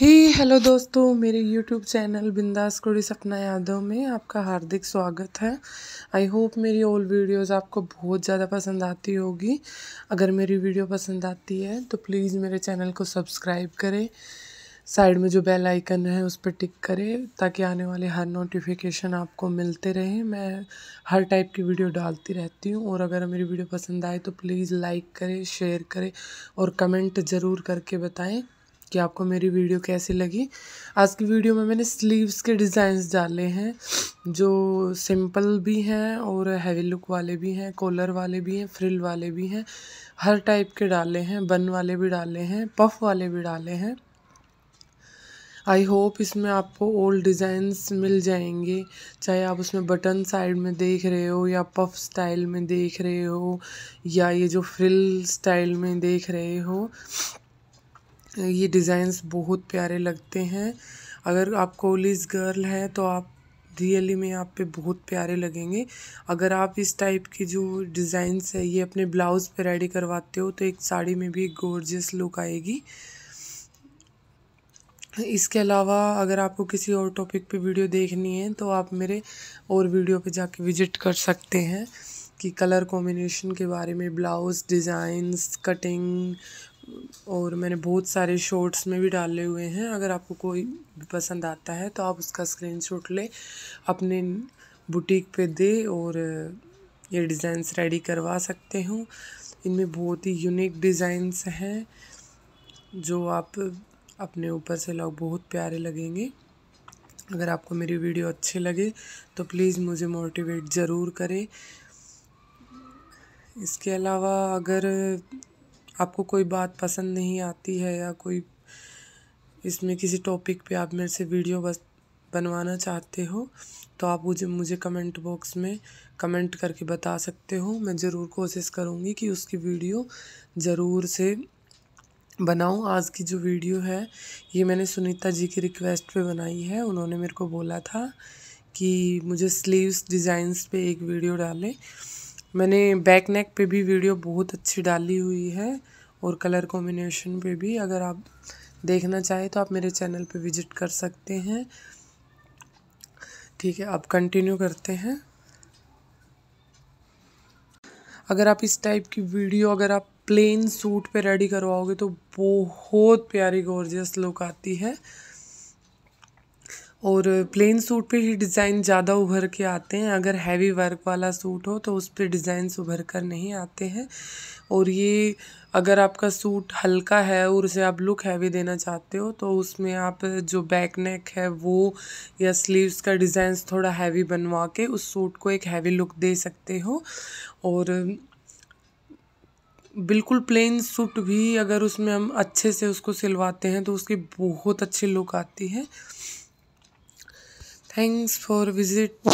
ही hello दोस्तों मेरे YouTube channel बिंदास कुड़ी सपना यादव में आपका हार्दिक स्वागत है आई होप मेरी ओल्ड वीडियोस आपको बहुत ज़्यादा पसंद आती होगी अगर मेरी वीडियो पसंद आती है तो प्लीज़ मेरे चैनल को सब्सक्राइब करें साइड में जो बेल आइकन है उस पर टिक करें ताकि आने वाले हर नोटिफिकेशन आपको मिलते रहें मैं हर टाइप की वीडियो डालती रहती हूँ और अगर मेरी वीडियो पसंद आए तो प्लीज़ लाइक करें शेयर करें और कमेंट ज़रूर करके बताएँ कि आपको मेरी वीडियो कैसी लगी आज की वीडियो में मैंने स्लीव्स के डिज़ाइंस डाले हैं जो सिंपल भी हैं और हैवी लुक वाले भी हैं कॉलर वाले भी हैं फ्रिल वाले भी हैं हर टाइप के डाले हैं बन वाले भी डाले हैं पफ वाले भी डाले हैं आई होप इसमें आपको ओल्ड डिज़ाइंस मिल जाएंगे चाहे आप उसमें बटन साइड में देख रहे हो या पफ स्टाइल में देख रहे हो या ये जो फ्रिल स्टाइल में देख रहे हो ये डिज़ाइंस बहुत प्यारे लगते हैं अगर आप कोलिस गर्ल हैं तो आप रियली में आप पे बहुत प्यारे लगेंगे अगर आप इस टाइप के जो डिज़ाइंस है ये अपने ब्लाउज़ पे रेडी करवाते हो तो एक साड़ी में भी एक गोर्जियस लुक आएगी इसके अलावा अगर आपको किसी और टॉपिक पे वीडियो देखनी है तो आप मेरे और वीडियो पे जाके विजिट कर सकते हैं कि कलर कॉम्बिनेशन के बारे में ब्लाउज़ डिज़ाइंस कटिंग और मैंने बहुत सारे शॉर्ट्स में भी डाले हुए हैं अगर आपको कोई भी पसंद आता है तो आप उसका स्क्रीनशॉट ले अपने बुटीक पे दे और ये डिज़ाइंस रेडी करवा सकते हो इनमें बहुत ही यूनिक डिज़ाइंस हैं जो आप अपने ऊपर से लोग बहुत प्यारे लगेंगे अगर आपको मेरी वीडियो अच्छी लगे तो प्लीज़ मुझे मोटिवेट ज़रूर करें इसके अलावा अगर आपको कोई बात पसंद नहीं आती है या कोई इसमें किसी टॉपिक पे आप मेरे से वीडियो बस बनवाना चाहते हो तो आप मुझे मुझे कमेंट बॉक्स में कमेंट करके बता सकते हो मैं ज़रूर कोशिश करूँगी कि उसकी वीडियो ज़रूर से बनाऊँ आज की जो वीडियो है ये मैंने सुनीता जी की रिक्वेस्ट पे बनाई है उन्होंने मेरे को बोला था कि मुझे स्लीव्स डिज़ाइंस पे एक वीडियो डालें मैंने बैक नेक पे भी वीडियो बहुत अच्छी डाली हुई है और कलर कॉम्बिनेशन पे भी अगर आप देखना चाहें तो आप मेरे चैनल पे विजिट कर सकते हैं ठीक है आप कंटिन्यू करते हैं अगर आप इस टाइप की वीडियो अगर आप प्लेन सूट पे रेडी करवाओगे तो बहुत प्यारी गॉर्जियस लुक आती है और प्लेन सूट पे ही डिज़ाइन ज़्यादा उभर के आते हैं अगर हैवी वर्क वाला सूट हो तो उस पर डिज़ाइन उभर कर नहीं आते हैं और ये अगर आपका सूट हल्का है और उसे आप लुक हैवी देना चाहते हो तो उसमें आप जो बैक नेक है वो या स्लीव्स का डिज़ाइंस थोड़ा हैवी बनवा के उस सूट को एक हैवी लुक दे सकते हो और बिल्कुल प्लेन सूट भी अगर उसमें हम अच्छे से उसको सिलवाते हैं तो उसकी बहुत अच्छी लुक आती है Thanks for visit.